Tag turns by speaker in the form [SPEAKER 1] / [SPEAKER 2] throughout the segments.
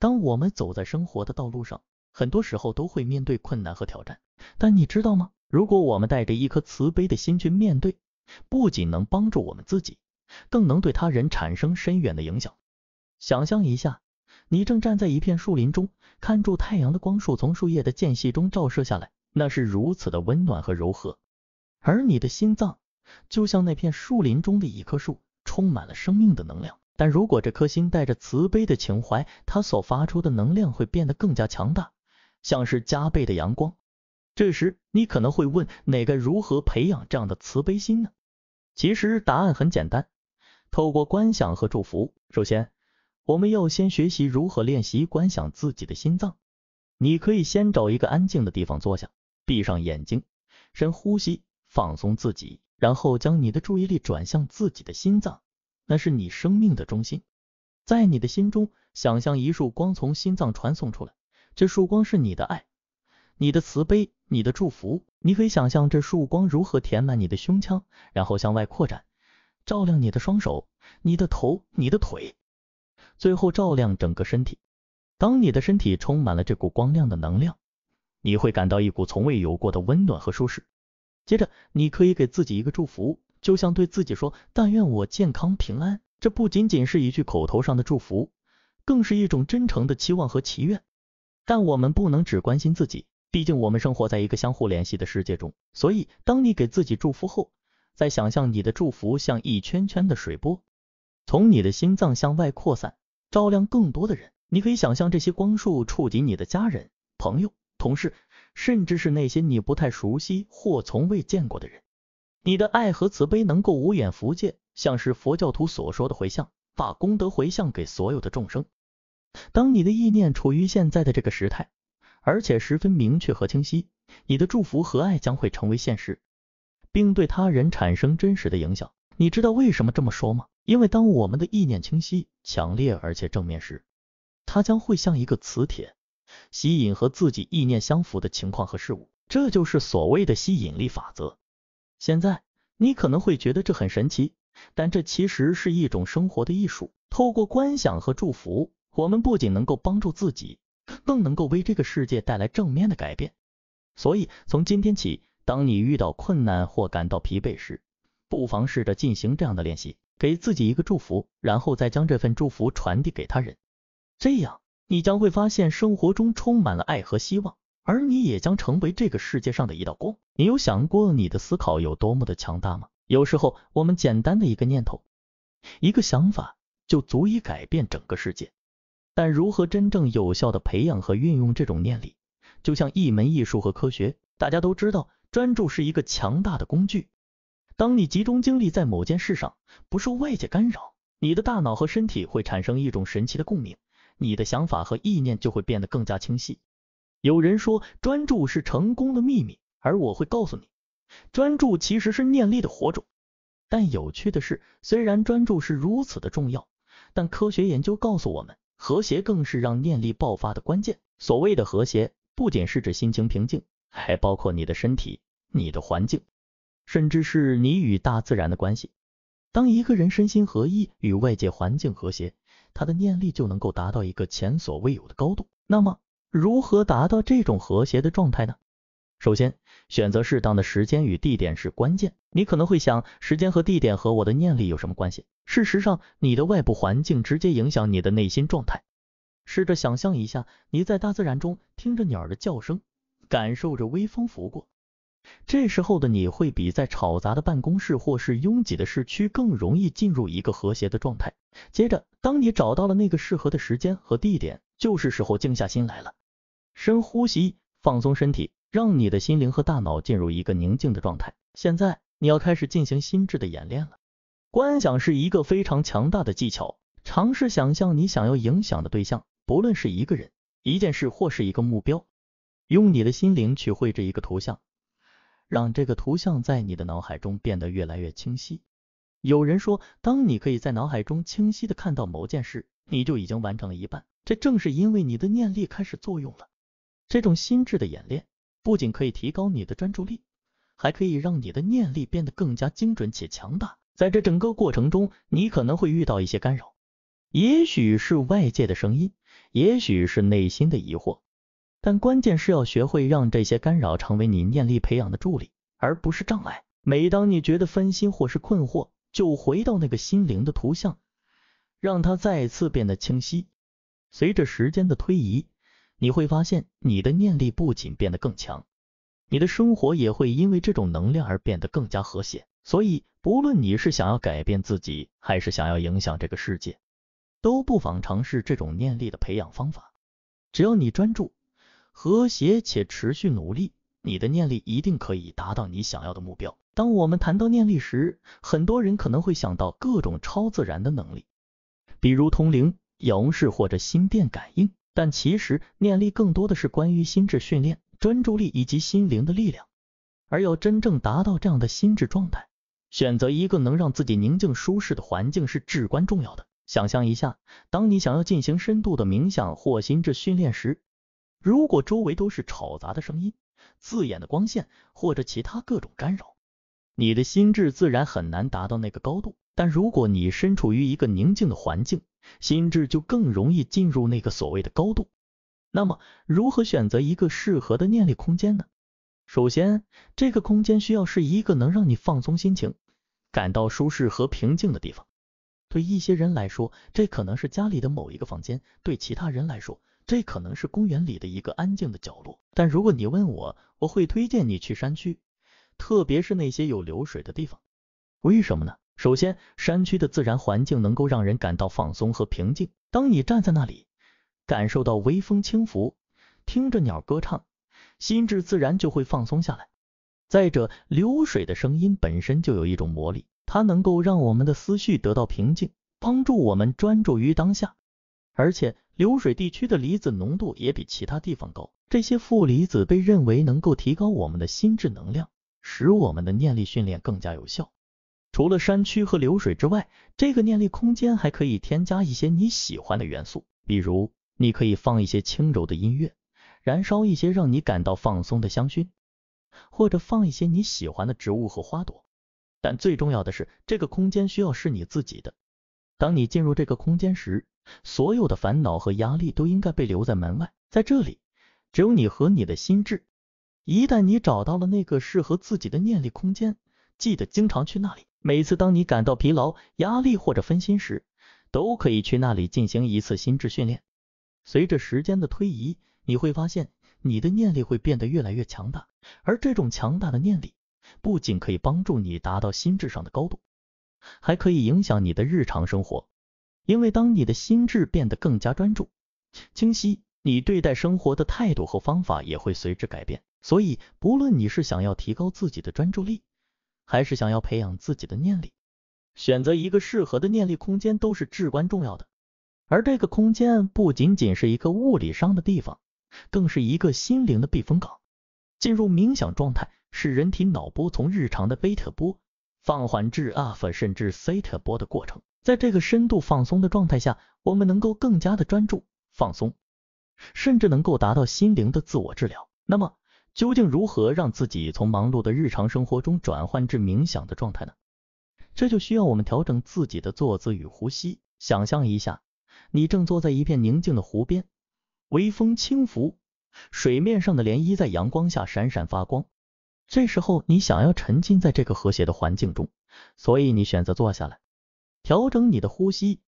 [SPEAKER 1] 当我们走在生活的道路上，很多时候都会面对困难和挑战。但你知道吗？如果我们带着一颗慈悲的心去面对，不仅能帮助我们自己，更能对他人产生深远的影响。想象一下，你正站在一片树林中，看住太阳的光束从树叶的间隙中照射下来，那是如此的温暖和柔和。而你的心脏，就像那片树林中的一棵树，充满了生命的能量。但如果这颗心带着慈悲的情怀，它所发出的能量会变得更加强大，像是加倍的阳光。这时，你可能会问，那该如何培养这样的慈悲心呢？其实答案很简单，透过观想和祝福。首先，我们要先学习如何练习观想自己的心脏。你可以先找一个安静的地方坐下，闭上眼睛，深呼吸，放松自己，然后将你的注意力转向自己的心脏。那是你生命的中心，在你的心中，想象一束光从心脏传送出来，这束光是你的爱、你的慈悲、你的祝福。你可以想象这束光如何填满你的胸腔，然后向外扩展，照亮你的双手、你的头、你的腿，最后照亮整个身体。当你的身体充满了这股光亮的能量，你会感到一股从未有过的温暖和舒适。接着，你可以给自己一个祝福。就像对自己说：“但愿我健康平安。”这不仅仅是一句口头上的祝福，更是一种真诚的期望和祈愿。但我们不能只关心自己，毕竟我们生活在一个相互联系的世界中。所以，当你给自己祝福后，再想象你的祝福像一圈圈的水波，从你的心脏向外扩散，照亮更多的人。你可以想象这些光束触及你的家人、朋友、同事，甚至是那些你不太熟悉或从未见过的人。你的爱和慈悲能够无眼福界，像是佛教徒所说的回向，把功德回向给所有的众生。当你的意念处于现在的这个时态，而且十分明确和清晰，你的祝福和爱将会成为现实，并对他人产生真实的影响。你知道为什么这么说吗？因为当我们的意念清晰、强烈而且正面时，它将会像一个磁铁，吸引和自己意念相符的情况和事物。这就是所谓的吸引力法则。现在，你可能会觉得这很神奇，但这其实是一种生活的艺术。透过观想和祝福，我们不仅能够帮助自己，更能够为这个世界带来正面的改变。所以，从今天起，当你遇到困难或感到疲惫时，不妨试着进行这样的练习，给自己一个祝福，然后再将这份祝福传递给他人。这样，你将会发现生活中充满了爱和希望。而你也将成为这个世界上的一道光。你有想过你的思考有多么的强大吗？有时候，我们简单的一个念头、一个想法，就足以改变整个世界。但如何真正有效的培养和运用这种念力，就像一门艺术和科学。大家都知道，专注是一个强大的工具。当你集中精力在某件事上，不受外界干扰，你的大脑和身体会产生一种神奇的共鸣，你的想法和意念就会变得更加清晰。有人说专注是成功的秘密，而我会告诉你，专注其实是念力的火种。但有趣的是，虽然专注是如此的重要，但科学研究告诉我们，和谐更是让念力爆发的关键。所谓的和谐，不仅是指心情平静，还包括你的身体、你的环境，甚至是你与大自然的关系。当一个人身心合一，与外界环境和谐，他的念力就能够达到一个前所未有的高度。那么如何达到这种和谐的状态呢？首先，选择适当的时间与地点是关键。你可能会想，时间和地点和我的念力有什么关系？事实上，你的外部环境直接影响你的内心状态。试着想象一下，你在大自然中，听着鸟的叫声，感受着微风拂过，这时候的你会比在吵杂的办公室或是拥挤的市区更容易进入一个和谐的状态。接着，当你找到了那个适合的时间和地点，就是时候静下心来了。深呼吸，放松身体，让你的心灵和大脑进入一个宁静的状态。现在，你要开始进行心智的演练了。观想是一个非常强大的技巧。尝试想象你想要影响的对象，不论是一个人、一件事或是一个目标，用你的心灵去绘制一个图像，让这个图像在你的脑海中变得越来越清晰。有人说，当你可以在脑海中清晰的看到某件事，你就已经完成了一半。这正是因为你的念力开始作用了。这种心智的演练不仅可以提高你的专注力，还可以让你的念力变得更加精准且强大。在这整个过程中，你可能会遇到一些干扰，也许是外界的声音，也许是内心的疑惑。但关键是要学会让这些干扰成为你念力培养的助力，而不是障碍。每当你觉得分心或是困惑，就回到那个心灵的图像，让它再次变得清晰。随着时间的推移，你会发现，你的念力不仅变得更强，你的生活也会因为这种能量而变得更加和谐。所以，不论你是想要改变自己，还是想要影响这个世界，都不妨尝试这种念力的培养方法。只要你专注、和谐且持续努力，你的念力一定可以达到你想要的目标。当我们谈到念力时，很多人可能会想到各种超自然的能力，比如通灵、遥视或者心电感应。但其实念力更多的是关于心智训练、专注力以及心灵的力量，而要真正达到这样的心智状态，选择一个能让自己宁静舒适的环境是至关重要的。想象一下，当你想要进行深度的冥想或心智训练时，如果周围都是吵杂的声音、刺眼的光线或者其他各种干扰，你的心智自然很难达到那个高度。但如果你身处于一个宁静的环境，心智就更容易进入那个所谓的高度。那么，如何选择一个适合的念力空间呢？首先，这个空间需要是一个能让你放松心情、感到舒适和平静的地方。对一些人来说，这可能是家里的某一个房间；对其他人来说，这可能是公园里的一个安静的角落。但如果你问我，我会推荐你去山区，特别是那些有流水的地方。为什么呢？首先，山区的自然环境能够让人感到放松和平静。当你站在那里，感受到微风轻拂，听着鸟歌唱，心智自然就会放松下来。再者，流水的声音本身就有一种魔力，它能够让我们的思绪得到平静，帮助我们专注于当下。而且，流水地区的离子浓度也比其他地方高，这些负离子被认为能够提高我们的心智能量，使我们的念力训练更加有效。除了山区和流水之外，这个念力空间还可以添加一些你喜欢的元素，比如你可以放一些轻柔的音乐，燃烧一些让你感到放松的香薰，或者放一些你喜欢的植物和花朵。但最重要的是，这个空间需要是你自己的。当你进入这个空间时，所有的烦恼和压力都应该被留在门外。在这里，只有你和你的心智。一旦你找到了那个适合自己的念力空间，记得经常去那里。每次当你感到疲劳、压力或者分心时，都可以去那里进行一次心智训练。随着时间的推移，你会发现你的念力会变得越来越强大，而这种强大的念力不仅可以帮助你达到心智上的高度，还可以影响你的日常生活。因为当你的心智变得更加专注、清晰，你对待生活的态度和方法也会随之改变。所以，不论你是想要提高自己的专注力，还是想要培养自己的念力，选择一个适合的念力空间都是至关重要的。而这个空间不仅仅是一个物理上的地方，更是一个心灵的避风港。进入冥想状态，是人体脑波从日常的贝塔波放缓至阿尔法甚至西塔波的过程。在这个深度放松的状态下，我们能够更加的专注、放松，甚至能够达到心灵的自我治疗。那么，究竟如何让自己从忙碌的日常生活中转换至冥想的状态呢？这就需要我们调整自己的坐姿与呼吸。想象一下，你正坐在一片宁静的湖边，微风轻拂，水面上的涟漪在阳光下闪闪发光。这时候，你想要沉浸在这个和谐的环境中，所以你选择坐下来，调整你的呼吸，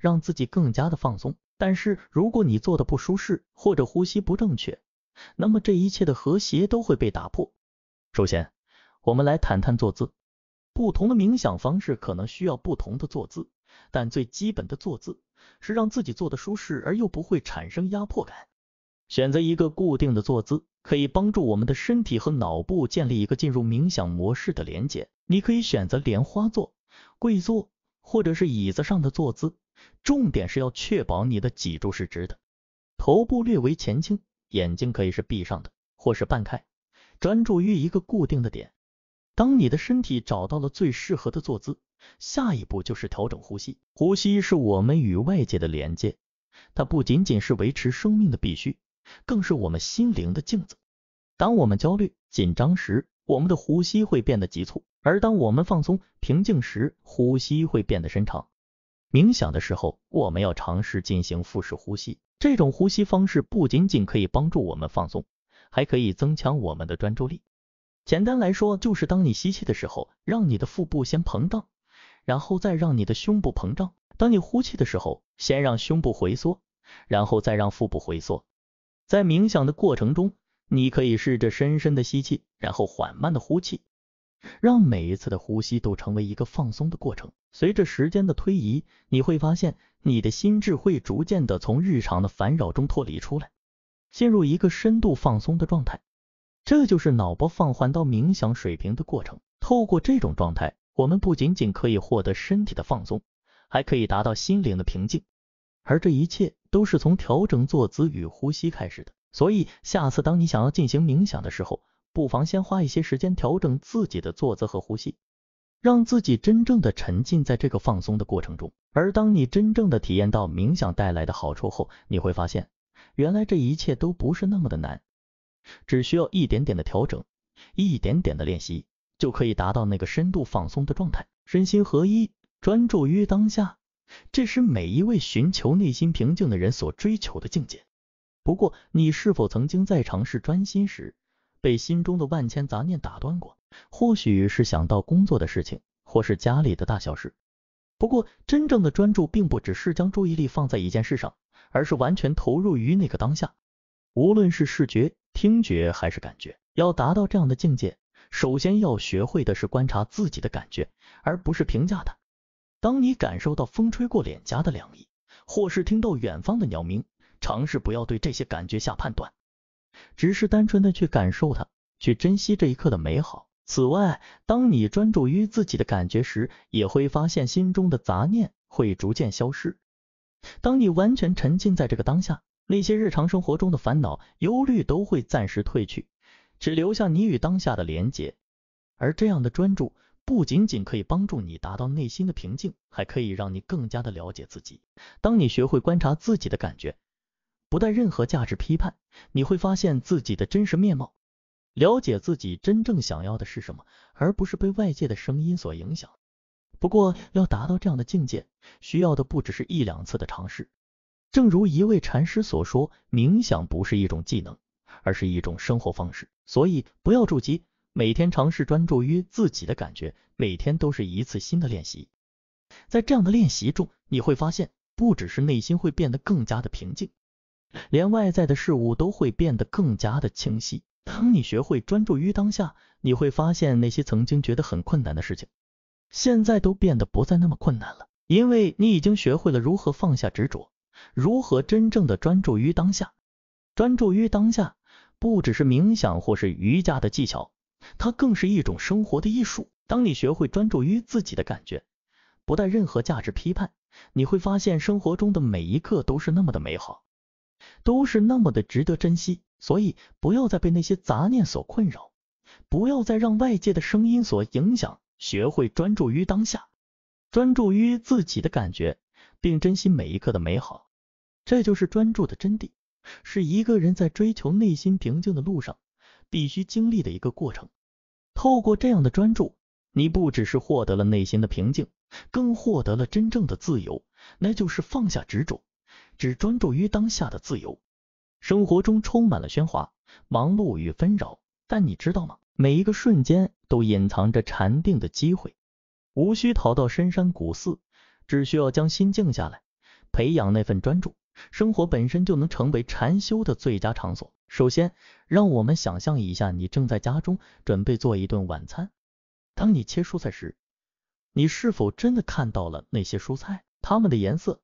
[SPEAKER 1] 让自己更加的放松。但是，如果你坐的不舒适，或者呼吸不正确，那么这一切的和谐都会被打破。首先，我们来谈谈坐姿。不同的冥想方式可能需要不同的坐姿，但最基本的坐姿是让自己坐得舒适而又不会产生压迫感。选择一个固定的坐姿，可以帮助我们的身体和脑部建立一个进入冥想模式的连接。你可以选择莲花坐、跪坐，或者是椅子上的坐姿，重点是要确保你的脊柱是直的，头部略微前倾。眼睛可以是闭上的，或是半开，专注于一个固定的点。当你的身体找到了最适合的坐姿，下一步就是调整呼吸。呼吸是我们与外界的连接，它不仅仅是维持生命的必须，更是我们心灵的镜子。当我们焦虑、紧张时，我们的呼吸会变得急促；而当我们放松、平静时，呼吸会变得深长。冥想的时候，我们要尝试进行腹式呼吸。这种呼吸方式不仅仅可以帮助我们放松，还可以增强我们的专注力。简单来说，就是当你吸气的时候，让你的腹部先膨胀，然后再让你的胸部膨胀；当你呼气的时候，先让胸部回缩，然后再让腹部回缩。在冥想的过程中，你可以试着深深的吸气，然后缓慢的呼气，让每一次的呼吸都成为一个放松的过程。随着时间的推移，你会发现你的心智会逐渐的从日常的烦扰中脱离出来，进入一个深度放松的状态。这就是脑波放缓到冥想水平的过程。透过这种状态，我们不仅仅可以获得身体的放松，还可以达到心灵的平静。而这一切都是从调整坐姿与呼吸开始的。所以下次当你想要进行冥想的时候，不妨先花一些时间调整自己的坐姿和呼吸。让自己真正的沉浸在这个放松的过程中，而当你真正的体验到冥想带来的好处后，你会发现，原来这一切都不是那么的难，只需要一点点的调整，一点点的练习，就可以达到那个深度放松的状态，身心合一，专注于当下，这是每一位寻求内心平静的人所追求的境界。不过，你是否曾经在尝试专心时，被心中的万千杂念打断过？或许是想到工作的事情，或是家里的大小事。不过，真正的专注并不只是将注意力放在一件事上，而是完全投入于那个当下。无论是视觉、听觉还是感觉，要达到这样的境界，首先要学会的是观察自己的感觉，而不是评价它。当你感受到风吹过脸颊的凉意，或是听到远方的鸟鸣，尝试不要对这些感觉下判断，只是单纯的去感受它，去珍惜这一刻的美好。此外，当你专注于自己的感觉时，也会发现心中的杂念会逐渐消失。当你完全沉浸在这个当下，那些日常生活中的烦恼、忧虑都会暂时褪去，只留下你与当下的连结。而这样的专注，不仅仅可以帮助你达到内心的平静，还可以让你更加的了解自己。当你学会观察自己的感觉，不带任何价值批判，你会发现自己的真实面貌。了解自己真正想要的是什么，而不是被外界的声音所影响。不过，要达到这样的境界，需要的不只是一两次的尝试。正如一位禅师所说，冥想不是一种技能，而是一种生活方式。所以，不要着急，每天尝试专注于自己的感觉，每天都是一次新的练习。在这样的练习中，你会发现，不只是内心会变得更加的平静，连外在的事物都会变得更加的清晰。当你学会专注于当下，你会发现那些曾经觉得很困难的事情，现在都变得不再那么困难了。因为你已经学会了如何放下执着，如何真正的专注于当下。专注于当下，不只是冥想或是瑜伽的技巧，它更是一种生活的艺术。当你学会专注于自己的感觉，不带任何价值批判，你会发现生活中的每一刻都是那么的美好。都是那么的值得珍惜，所以不要再被那些杂念所困扰，不要再让外界的声音所影响，学会专注于当下，专注于自己的感觉，并珍惜每一刻的美好。这就是专注的真谛，是一个人在追求内心平静的路上必须经历的一个过程。透过这样的专注，你不只是获得了内心的平静，更获得了真正的自由，那就是放下执着。只专注于当下的自由，生活中充满了喧哗、忙碌与纷扰，但你知道吗？每一个瞬间都隐藏着禅定的机会，无需逃到深山古寺，只需要将心静下来，培养那份专注，生活本身就能成为禅修的最佳场所。首先，让我们想象一下，你正在家中准备做一顿晚餐，当你切蔬菜时，你是否真的看到了那些蔬菜？它们的颜色、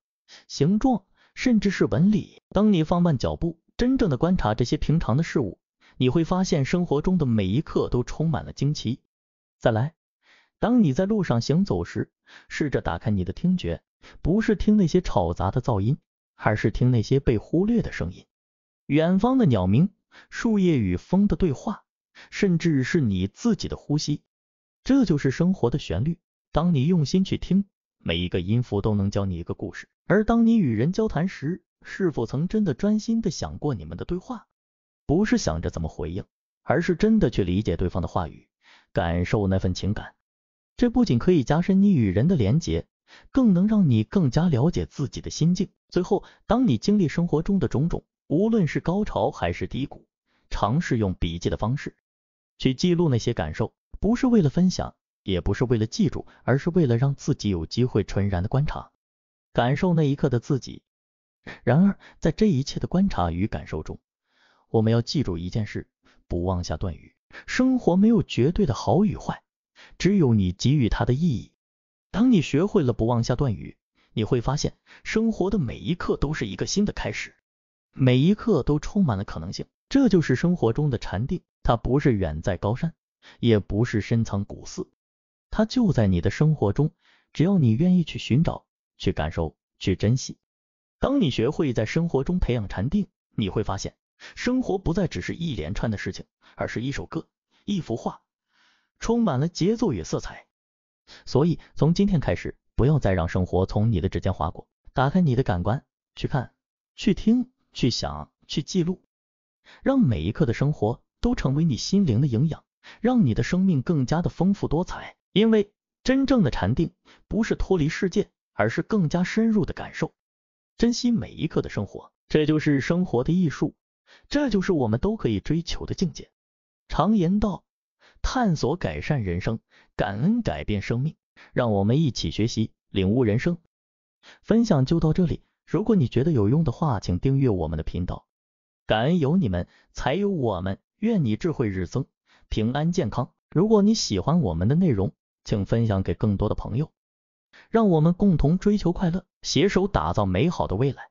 [SPEAKER 1] 形状。甚至是纹理。当你放慢脚步，真正的观察这些平常的事物，你会发现生活中的每一刻都充满了惊奇。再来，当你在路上行走时，试着打开你的听觉，不是听那些吵杂的噪音，而是听那些被忽略的声音：远方的鸟鸣、树叶与风的对话，甚至是你自己的呼吸。这就是生活的旋律。当你用心去听，每一个音符都能教你一个故事。而当你与人交谈时，是否曾真的专心的想过你们的对话？不是想着怎么回应，而是真的去理解对方的话语，感受那份情感。这不仅可以加深你与人的连结，更能让你更加了解自己的心境。最后，当你经历生活中的种种，无论是高潮还是低谷，尝试用笔记的方式去记录那些感受，不是为了分享，也不是为了记住，而是为了让自己有机会纯然的观察。感受那一刻的自己。然而，在这一切的观察与感受中，我们要记住一件事：不妄下断语。生活没有绝对的好与坏，只有你给予它的意义。当你学会了不妄下断语，你会发现生活的每一刻都是一个新的开始，每一刻都充满了可能性。这就是生活中的禅定，它不是远在高山，也不是深藏古寺，它就在你的生活中，只要你愿意去寻找。去感受，去珍惜。当你学会在生活中培养禅定，你会发现，生活不再只是一连串的事情，而是一首歌，一幅画，充满了节奏与色彩。所以，从今天开始，不要再让生活从你的指尖划过。打开你的感官，去看，去听，去想，去记录，让每一刻的生活都成为你心灵的营养，让你的生命更加的丰富多彩。因为真正的禅定不是脱离世界。而是更加深入的感受，珍惜每一刻的生活，这就是生活的艺术，这就是我们都可以追求的境界。常言道，探索改善人生，感恩改变生命。让我们一起学习，领悟人生。分享就到这里，如果你觉得有用的话，请订阅我们的频道。感恩有你们，才有我们。愿你智慧日增，平安健康。如果你喜欢我们的内容，请分享给更多的朋友。让我们共同追求快乐，携手打造美好的未来。